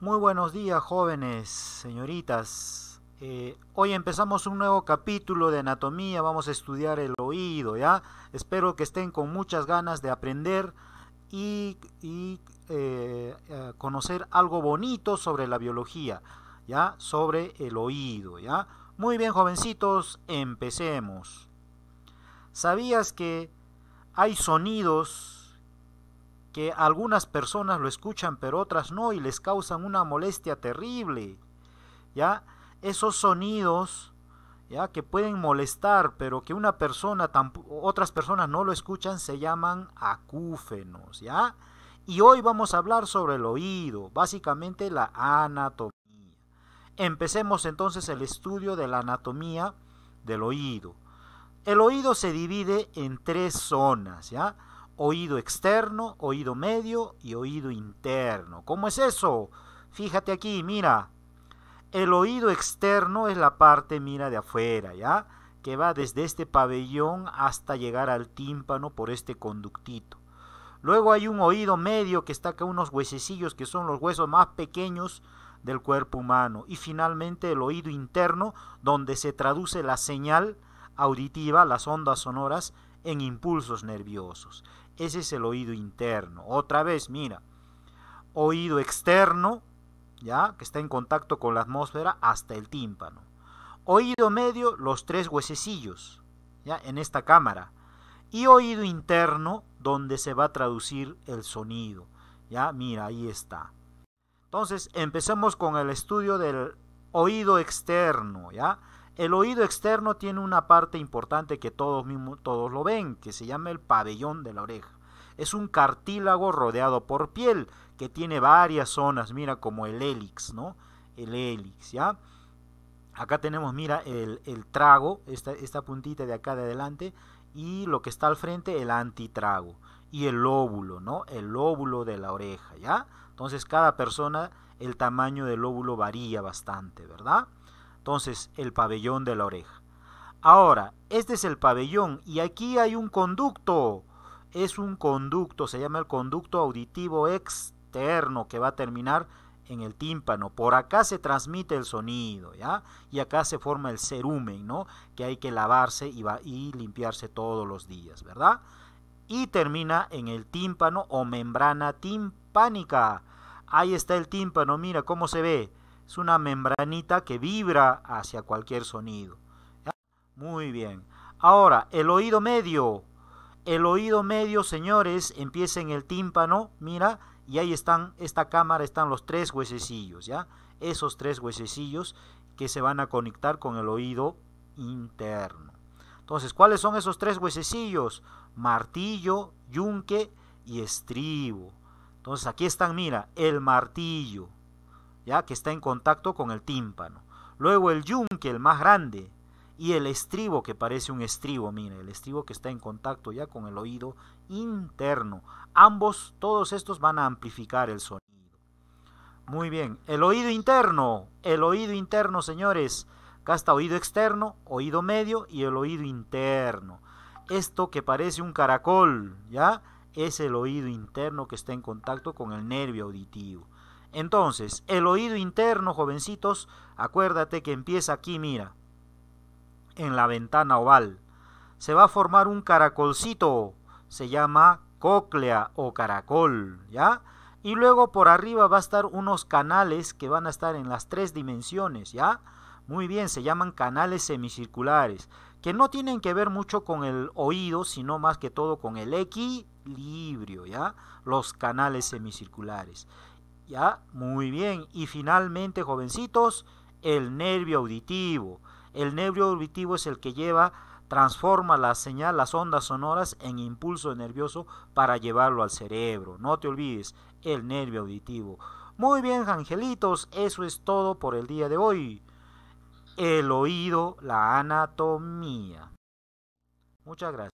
Muy buenos días, jóvenes, señoritas. Eh, hoy empezamos un nuevo capítulo de anatomía. Vamos a estudiar el oído, ¿ya? Espero que estén con muchas ganas de aprender y, eh, conocer algo bonito sobre la biología, ¿ya? Sobre el oído, ¿ya? Muy bien, jovencitos, empecemos. ¿Sabías que hay sonidos que algunas personas lo escuchan pero otras no y les causan una molestia terrible? ¿Ya? Esos sonidos ¿ya? que pueden molestar pero que una persona otras personas no lo escuchan se llaman acúfenos, ¿ya? Y hoy vamos a hablar sobre el oído, básicamente la anatomía Empecemos entonces el estudio de la anatomía del oído. El oído se divide en tres zonas, ¿ya? Oído externo, oído medio y oído interno. ¿Cómo es eso? Fíjate aquí, mira. El oído externo es la parte, mira, de afuera, ¿ya? Que va desde este pabellón hasta llegar al tímpano por este conductito. Luego hay un oído medio que está con unos huesecillos que son los huesos más pequeños del cuerpo humano y finalmente el oído interno donde se traduce la señal auditiva, las ondas sonoras, en impulsos nerviosos. Ese es el oído interno. Otra vez, mira, oído externo, ya, que está en contacto con la atmósfera hasta el tímpano. Oído medio, los tres huesecillos, ya, en esta cámara. Y oído interno, donde se va a traducir el sonido. Ya, mira, ahí está. Entonces, empecemos con el estudio del oído externo, ¿ya? El oído externo tiene una parte importante que todos todos lo ven, que se llama el pabellón de la oreja. Es un cartílago rodeado por piel que tiene varias zonas, mira como el hélix, ¿no? El hélix, ¿ya? Acá tenemos, mira, el, trago, esta, esta puntita de acá de adelante, y lo que está al frente, el antitrago y el óvulo, ¿no? El óvulo de la oreja, ¿ya? Entonces cada persona, el tamaño del óvulo varía bastante, ¿verdad? Entonces el pabellón de la oreja. Ahora, este es el pabellón y aquí hay un conducto. Es un conducto, se llama el conducto auditivo externo que va a terminar en el tímpano. Por acá se transmite el sonido, ¿ya? Y acá se forma el cerumen, ¿no? Que hay que lavarse y, y limpiarse todos los días, ¿verdad? y termina en el tímpano o membrana timpánica. Ahí está el tímpano, mira cómo se ve. Es una membranita que vibra hacia cualquier sonido. Muy bien. Ahora, el oído medio. El oído medio, señores, empieza en el tímpano, mira, y ahí están, esta cámara, están los tres huesecillos, ¿ya? Esos tres huesecillos que se van a conectar con el oído interno. Entonces, ¿cuáles son esos tres huesecillos? Martillo, yunque y estribo. Entonces, aquí están, mira, el martillo, ya que está en contacto con el tímpano. Luego el yunque, el más grande, y el estribo que parece un estribo, mira, el estribo que está en contacto ya con el oído interno. Ambos, todos estos van a amplificar el sonido. Muy bien, el oído interno, el oído interno, señores, Acá está oído externo, oído medio y el oído interno. Esto que parece un caracol, ¿ya? Es el oído interno que está en contacto con el nervio auditivo. Entonces, el oído interno, jovencitos, acuérdate que empieza aquí, mira, en la ventana oval. Se va a formar un caracolcito, se llama cóclea o caracol, ¿ya? Y luego por arriba va a estar unos canales que van a estar en las tres dimensiones, ¿ya? Muy bien, se llaman canales semicirculares, que no tienen que ver mucho con el oído, sino más que todo con el equilibrio, ¿ya? Los canales semicirculares. ¿Ya? Muy bien. Y finalmente, jovencitos, el nervio auditivo. El nervio auditivo es el que lleva, transforma la señal, las ondas sonoras en impulso nervioso para llevarlo al cerebro. No te olvides, el nervio auditivo. Muy bien, angelitos, eso es todo por el día de hoy el oído, la anatomía. Muchas gracias.